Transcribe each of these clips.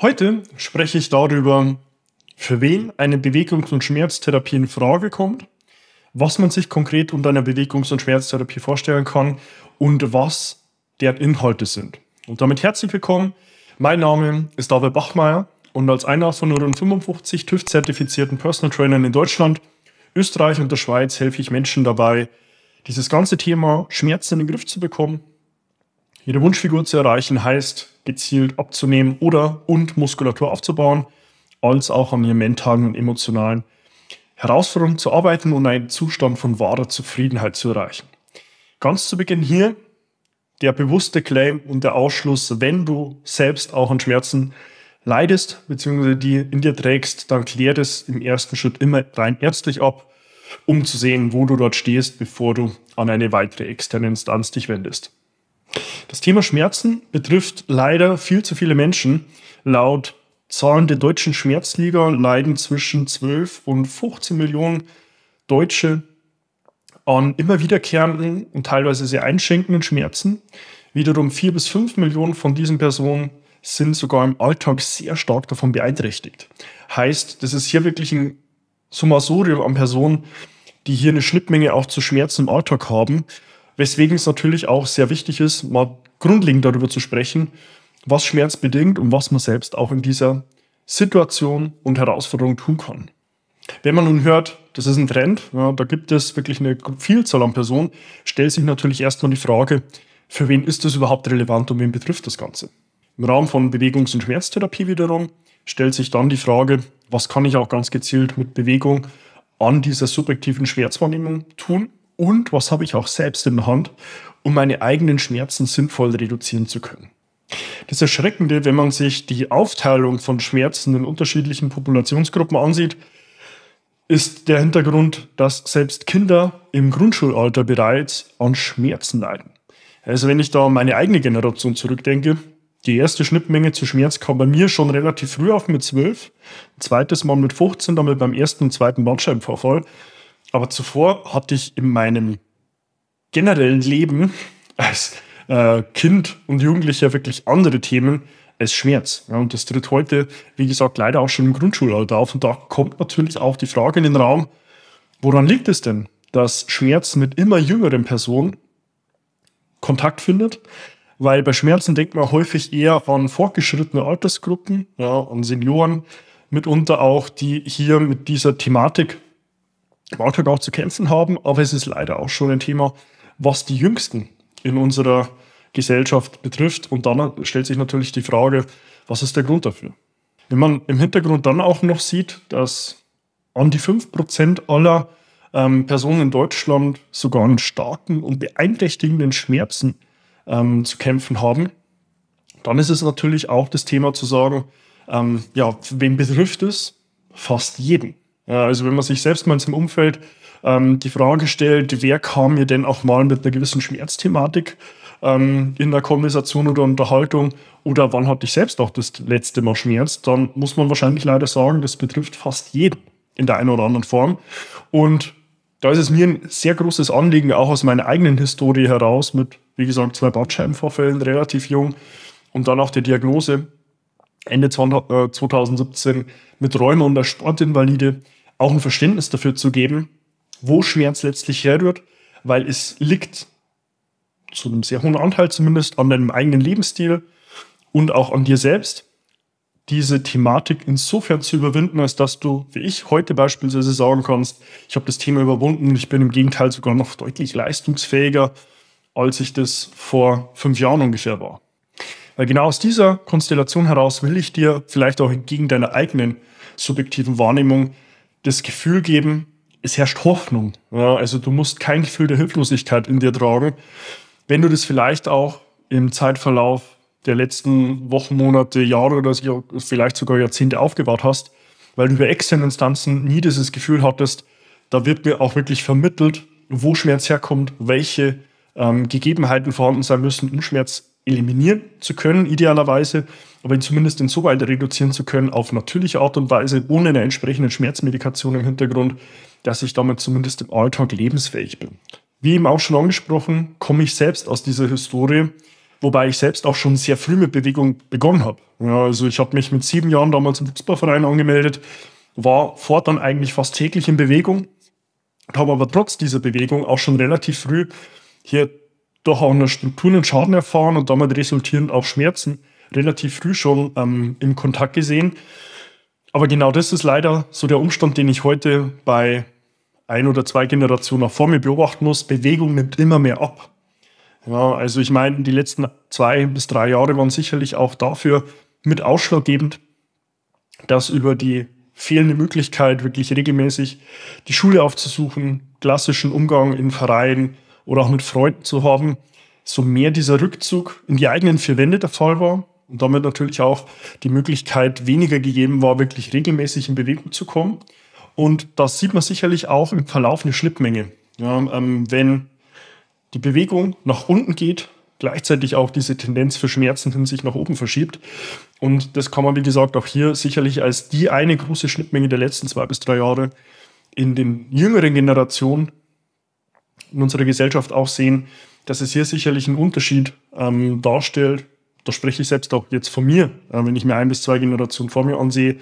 Heute spreche ich darüber, für wen eine Bewegungs- und Schmerztherapie in Frage kommt, was man sich konkret unter einer Bewegungs- und Schmerztherapie vorstellen kann und was deren Inhalte sind. Und damit herzlich willkommen. Mein Name ist David Bachmeier und als einer von rund 55 TÜV-zertifizierten Personal Trainern in Deutschland, Österreich und der Schweiz helfe ich Menschen dabei, dieses ganze Thema Schmerzen in den Griff zu bekommen jede Wunschfigur zu erreichen heißt, gezielt abzunehmen oder und Muskulatur aufzubauen, als auch an ihren mentalen und emotionalen Herausforderungen zu arbeiten und einen Zustand von wahrer Zufriedenheit zu erreichen. Ganz zu Beginn hier der bewusste Claim und der Ausschluss, wenn du selbst auch an Schmerzen leidest, beziehungsweise die in dir trägst, dann klär das im ersten Schritt immer rein ärztlich ab, um zu sehen, wo du dort stehst, bevor du an eine weitere externe Instanz dich wendest. Das Thema Schmerzen betrifft leider viel zu viele Menschen. Laut Zahlen der deutschen Schmerzliga leiden zwischen 12 und 15 Millionen Deutsche an immer wiederkehrenden und teilweise sehr einschränkenden Schmerzen. Wiederum 4 bis 5 Millionen von diesen Personen sind sogar im Alltag sehr stark davon beeinträchtigt. Heißt, das ist hier wirklich ein Summasorium an Personen, die hier eine Schnittmenge auch zu Schmerzen im Alltag haben Weswegen es natürlich auch sehr wichtig ist, mal grundlegend darüber zu sprechen, was Schmerz bedingt und was man selbst auch in dieser Situation und Herausforderung tun kann. Wenn man nun hört, das ist ein Trend, ja, da gibt es wirklich eine Vielzahl an Personen, stellt sich natürlich erstmal die Frage, für wen ist das überhaupt relevant und wen betrifft das Ganze? Im Rahmen von Bewegungs- und Schmerztherapie wiederum stellt sich dann die Frage, was kann ich auch ganz gezielt mit Bewegung an dieser subjektiven Schmerzwahrnehmung tun? und was habe ich auch selbst in der Hand, um meine eigenen Schmerzen sinnvoll reduzieren zu können. Das Erschreckende, wenn man sich die Aufteilung von Schmerzen in unterschiedlichen Populationsgruppen ansieht, ist der Hintergrund, dass selbst Kinder im Grundschulalter bereits an Schmerzen leiden. Also wenn ich da an meine eigene Generation zurückdenke, die erste Schnittmenge zu Schmerz kam bei mir schon relativ früh auf mit zwölf, ein zweites Mal mit 15, damit beim ersten und zweiten Bandscheibenvorfall. Aber zuvor hatte ich in meinem generellen Leben als äh, Kind und Jugendlicher wirklich andere Themen als Schmerz. Ja, und das tritt heute, wie gesagt, leider auch schon im Grundschulalter auf. Und da kommt natürlich auch die Frage in den Raum, woran liegt es denn, dass Schmerz mit immer jüngeren Personen Kontakt findet? Weil bei Schmerzen denkt man häufig eher an fortgeschrittene Altersgruppen, ja, an Senioren, mitunter auch, die hier mit dieser Thematik Warthog auch zu kämpfen haben, aber es ist leider auch schon ein Thema, was die Jüngsten in unserer Gesellschaft betrifft. Und dann stellt sich natürlich die Frage, was ist der Grund dafür? Wenn man im Hintergrund dann auch noch sieht, dass an die 5% aller ähm, Personen in Deutschland sogar einen starken und beeinträchtigenden Schmerzen ähm, zu kämpfen haben, dann ist es natürlich auch das Thema zu sagen, ähm, ja, wen betrifft es? Fast jeden also wenn man sich selbst mal in seinem Umfeld ähm, die Frage stellt, wer kam mir denn auch mal mit einer gewissen Schmerzthematik ähm, in der Konversation oder Unterhaltung oder wann hatte ich selbst auch das letzte Mal Schmerz, dann muss man wahrscheinlich leider sagen, das betrifft fast jeden in der einen oder anderen Form. Und da ist es mir ein sehr großes Anliegen, auch aus meiner eigenen Historie heraus, mit, wie gesagt, zwei Bandscheibenvorfällen relativ jung und dann auch der Diagnose Ende 2017 äh, mit Rheuma und der Sportinvalide, auch ein Verständnis dafür zu geben, wo Schmerz letztlich herrührt, weil es liegt zu einem sehr hohen Anteil zumindest an deinem eigenen Lebensstil und auch an dir selbst, diese Thematik insofern zu überwinden, als dass du, wie ich heute beispielsweise sagen kannst, ich habe das Thema überwunden, und ich bin im Gegenteil sogar noch deutlich leistungsfähiger, als ich das vor fünf Jahren ungefähr war. Weil genau aus dieser Konstellation heraus will ich dir vielleicht auch entgegen deiner eigenen subjektiven Wahrnehmung das Gefühl geben, es herrscht Hoffnung. Ja, also du musst kein Gefühl der Hilflosigkeit in dir tragen. Wenn du das vielleicht auch im Zeitverlauf der letzten Wochen, Monate, Jahre oder vielleicht sogar Jahrzehnte aufgebaut hast, weil du über externe Instanzen nie dieses Gefühl hattest, da wird mir auch wirklich vermittelt, wo Schmerz herkommt, welche ähm, Gegebenheiten vorhanden sein müssen, um Schmerz eliminieren zu können, idealerweise, aber ihn zumindest insoweit reduzieren zu können auf natürliche Art und Weise, ohne eine entsprechende Schmerzmedikation im Hintergrund, dass ich damit zumindest im Alltag lebensfähig bin. Wie eben auch schon angesprochen, komme ich selbst aus dieser Historie, wobei ich selbst auch schon sehr früh mit Bewegung begonnen habe. Ja, also ich habe mich mit sieben Jahren damals im Fußballverein angemeldet, war fortan eigentlich fast täglich in Bewegung, habe aber trotz dieser Bewegung auch schon relativ früh hier doch auch eine Strukturen und Schaden erfahren und damit resultierend auch Schmerzen relativ früh schon ähm, im Kontakt gesehen. Aber genau das ist leider so der Umstand, den ich heute bei ein oder zwei Generationen vor mir beobachten muss. Bewegung nimmt immer mehr ab. Ja, also ich meine, die letzten zwei bis drei Jahre waren sicherlich auch dafür mit ausschlaggebend, dass über die fehlende Möglichkeit, wirklich regelmäßig die Schule aufzusuchen, klassischen Umgang in Vereinen, oder auch mit Freunden zu haben, so mehr dieser Rückzug in die eigenen vier Wände der Fall war und damit natürlich auch die Möglichkeit weniger gegeben war, wirklich regelmäßig in Bewegung zu kommen. Und das sieht man sicherlich auch im Verlauf eine Schlippmenge. Ja, ähm, wenn die Bewegung nach unten geht, gleichzeitig auch diese Tendenz für Schmerzen hin sich nach oben verschiebt. Und das kann man, wie gesagt, auch hier sicherlich als die eine große Schnittmenge der letzten zwei bis drei Jahre in den jüngeren Generationen in unserer Gesellschaft auch sehen, dass es hier sicherlich einen Unterschied ähm, darstellt. Da spreche ich selbst auch jetzt von mir, äh, wenn ich mir ein bis zwei Generationen vor mir ansehe,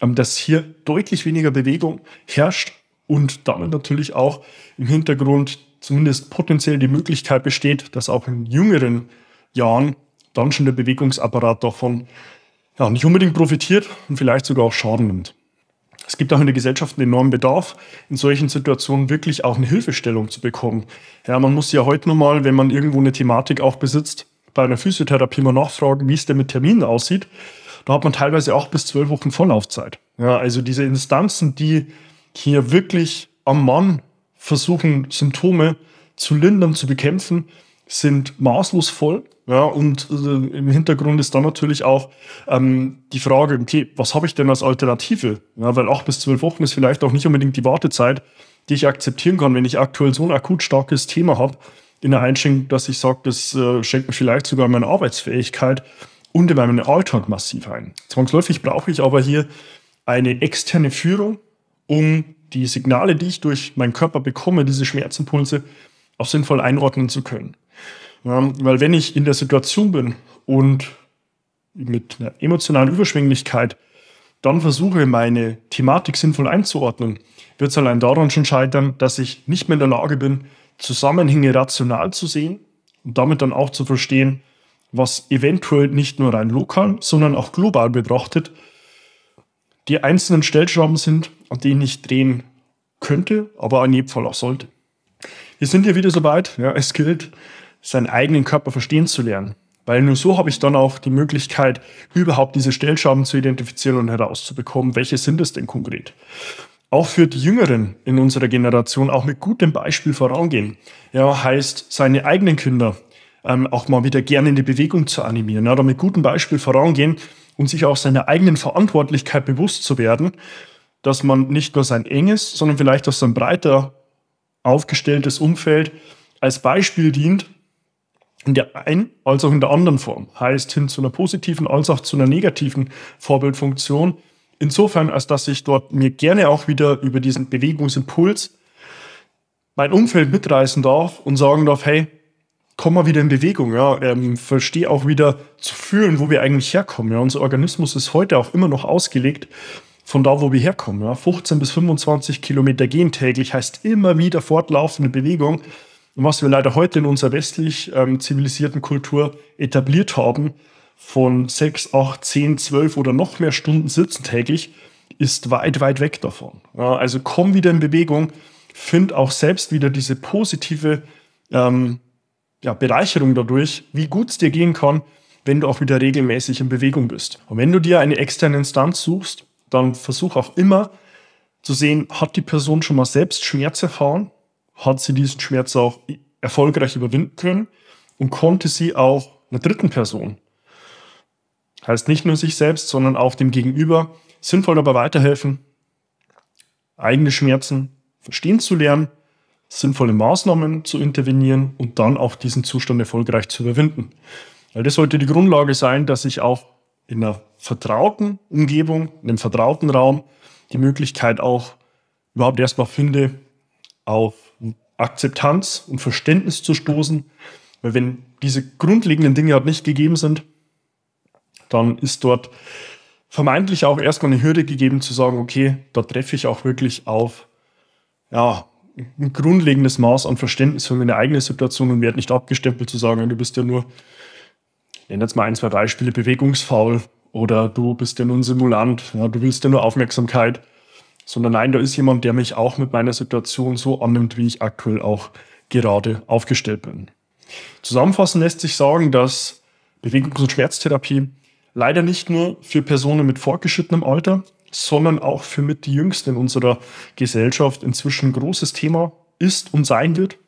ähm, dass hier deutlich weniger Bewegung herrscht und damit natürlich auch im Hintergrund zumindest potenziell die Möglichkeit besteht, dass auch in jüngeren Jahren dann schon der Bewegungsapparat davon ja, nicht unbedingt profitiert und vielleicht sogar auch Schaden nimmt. Es gibt auch in der Gesellschaft einen enormen Bedarf, in solchen Situationen wirklich auch eine Hilfestellung zu bekommen. Ja, man muss ja heute nun mal, wenn man irgendwo eine Thematik auch besitzt, bei einer Physiotherapie mal nachfragen, wie es denn mit Terminen aussieht. Da hat man teilweise auch bis zwölf Wochen Vorlaufzeit. Ja, also diese Instanzen, die hier wirklich am Mann versuchen, Symptome zu lindern, zu bekämpfen, sind maßlos voll. Ja, und äh, im Hintergrund ist dann natürlich auch ähm, die Frage, okay, was habe ich denn als Alternative? Ja, weil acht bis zwölf Wochen ist vielleicht auch nicht unbedingt die Wartezeit, die ich akzeptieren kann, wenn ich aktuell so ein akut starkes Thema habe in der Einschränkung, dass ich sage, das äh, schränkt mir vielleicht sogar meine Arbeitsfähigkeit und in meinen Alltag massiv ein. Zwangsläufig brauche ich aber hier eine externe Führung, um die Signale, die ich durch meinen Körper bekomme, diese Schmerzimpulse, auch sinnvoll einordnen zu können. Ja, weil wenn ich in der Situation bin und mit einer emotionalen Überschwänglichkeit dann versuche, meine Thematik sinnvoll einzuordnen, wird es allein daran schon scheitern, dass ich nicht mehr in der Lage bin, Zusammenhänge rational zu sehen und damit dann auch zu verstehen, was eventuell nicht nur rein lokal, sondern auch global betrachtet die einzelnen Stellschrauben sind, an denen ich drehen könnte, aber in jedem Fall auch sollte. Wir sind ja wieder soweit. Ja, es gilt, seinen eigenen Körper verstehen zu lernen. Weil nur so habe ich dann auch die Möglichkeit, überhaupt diese Stellschrauben zu identifizieren und herauszubekommen, welche sind es denn konkret. Auch für die Jüngeren in unserer Generation auch mit gutem Beispiel vorangehen. Ja, heißt, seine eigenen Kinder ähm, auch mal wieder gerne in die Bewegung zu animieren. oder mit gutem Beispiel vorangehen und sich auch seiner eigenen Verantwortlichkeit bewusst zu werden, dass man nicht nur sein enges, sondern vielleicht auch sein breiter aufgestelltes Umfeld als Beispiel dient in der einen als auch in der anderen Form. Heißt hin zu einer positiven als auch zu einer negativen Vorbildfunktion. Insofern, als dass ich dort mir gerne auch wieder über diesen Bewegungsimpuls mein Umfeld mitreißen darf und sagen darf, hey, komm mal wieder in Bewegung, ja, ähm, verstehe auch wieder zu fühlen, wo wir eigentlich herkommen. Ja, unser Organismus ist heute auch immer noch ausgelegt von da, wo wir herkommen. Ja, 15 bis 25 Kilometer gehen täglich heißt immer wieder fortlaufende Bewegung. Und was wir leider heute in unserer westlich ähm, zivilisierten Kultur etabliert haben, von sechs, acht, zehn, zwölf oder noch mehr Stunden sitzen täglich, ist weit, weit weg davon. Ja, also komm wieder in Bewegung, find auch selbst wieder diese positive ähm, ja, Bereicherung dadurch, wie gut es dir gehen kann, wenn du auch wieder regelmäßig in Bewegung bist. Und wenn du dir eine externe Instanz suchst, dann versuch auch immer zu sehen, hat die Person schon mal selbst Schmerz erfahren? hat sie diesen Schmerz auch erfolgreich überwinden können und konnte sie auch einer dritten Person, heißt nicht nur sich selbst, sondern auch dem Gegenüber, sinnvoll dabei weiterhelfen, eigene Schmerzen verstehen zu lernen, sinnvolle Maßnahmen zu intervenieren und dann auch diesen Zustand erfolgreich zu überwinden. Weil das sollte die Grundlage sein, dass ich auch in einer vertrauten Umgebung, in einem vertrauten Raum die Möglichkeit auch überhaupt erstmal finde, auf Akzeptanz und Verständnis zu stoßen. Weil wenn diese grundlegenden Dinge halt nicht gegeben sind, dann ist dort vermeintlich auch erstmal eine Hürde gegeben zu sagen, okay, da treffe ich auch wirklich auf ja, ein grundlegendes Maß an Verständnis für meine eigene Situation und werde nicht abgestempelt zu sagen, du bist ja nur, ich nenne jetzt mal ein, zwei Beispiele, bewegungsfaul oder du bist ja nur ein Simulant, ja, du willst ja nur Aufmerksamkeit sondern nein, da ist jemand, der mich auch mit meiner Situation so annimmt, wie ich aktuell auch gerade aufgestellt bin. Zusammenfassend lässt sich sagen, dass Bewegungs- und Schmerztherapie leider nicht nur für Personen mit fortgeschrittenem Alter, sondern auch für mit die Jüngsten in unserer Gesellschaft inzwischen ein großes Thema ist und sein wird.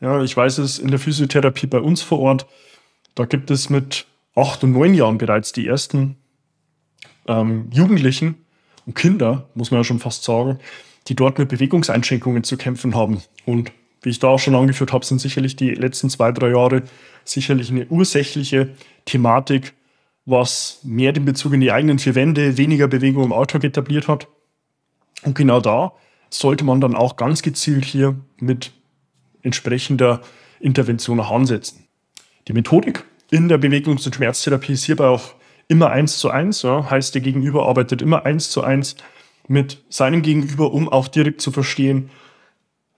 Ja, ich weiß es in der Physiotherapie bei uns vor Ort, da gibt es mit acht und neun Jahren bereits die ersten ähm, Jugendlichen, und Kinder, muss man ja schon fast sagen, die dort mit Bewegungseinschränkungen zu kämpfen haben. Und wie ich da auch schon angeführt habe, sind sicherlich die letzten zwei, drei Jahre sicherlich eine ursächliche Thematik, was mehr den Bezug in die eigenen vier Wände, weniger Bewegung im Alltag etabliert hat. Und genau da sollte man dann auch ganz gezielt hier mit entsprechender Intervention auch ansetzen. Die Methodik in der Bewegungs- und Schmerztherapie ist hierbei auch immer eins zu eins. Ja? Heißt, der Gegenüber arbeitet immer eins zu eins mit seinem Gegenüber, um auch direkt zu verstehen,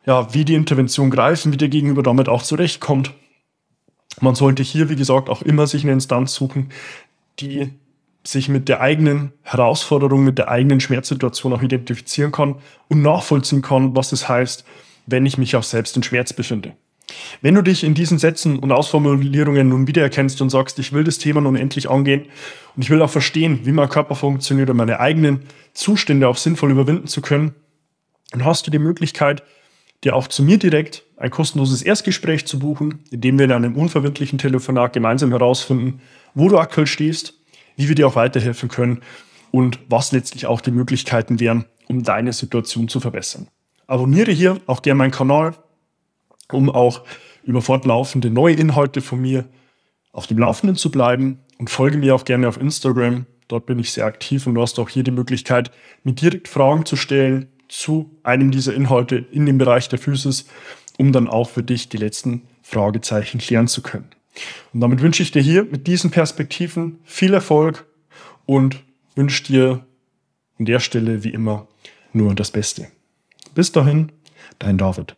ja, wie die Intervention greifen, wie der Gegenüber damit auch zurechtkommt. Man sollte hier, wie gesagt, auch immer sich eine Instanz suchen, die sich mit der eigenen Herausforderung, mit der eigenen Schmerzsituation auch identifizieren kann und nachvollziehen kann, was es heißt, wenn ich mich auch selbst in Schmerz befinde. Wenn du dich in diesen Sätzen und Ausformulierungen nun wiedererkennst und sagst, ich will das Thema nun endlich angehen und ich will auch verstehen, wie mein Körper funktioniert, und meine eigenen Zustände auch sinnvoll überwinden zu können, dann hast du die Möglichkeit, dir auch zu mir direkt ein kostenloses Erstgespräch zu buchen, in dem wir in einem unverbindlichen Telefonat gemeinsam herausfinden, wo du aktuell stehst, wie wir dir auch weiterhelfen können und was letztlich auch die Möglichkeiten wären, um deine Situation zu verbessern. Abonniere hier auch gerne meinen Kanal, um auch über fortlaufende neue Inhalte von mir auf dem Laufenden zu bleiben. Und folge mir auch gerne auf Instagram. Dort bin ich sehr aktiv und du hast auch hier die Möglichkeit, mir direkt Fragen zu stellen zu einem dieser Inhalte in dem Bereich der Physis, um dann auch für dich die letzten Fragezeichen klären zu können. Und damit wünsche ich dir hier mit diesen Perspektiven viel Erfolg und wünsche dir an der Stelle wie immer nur das Beste. Bis dahin, dein David.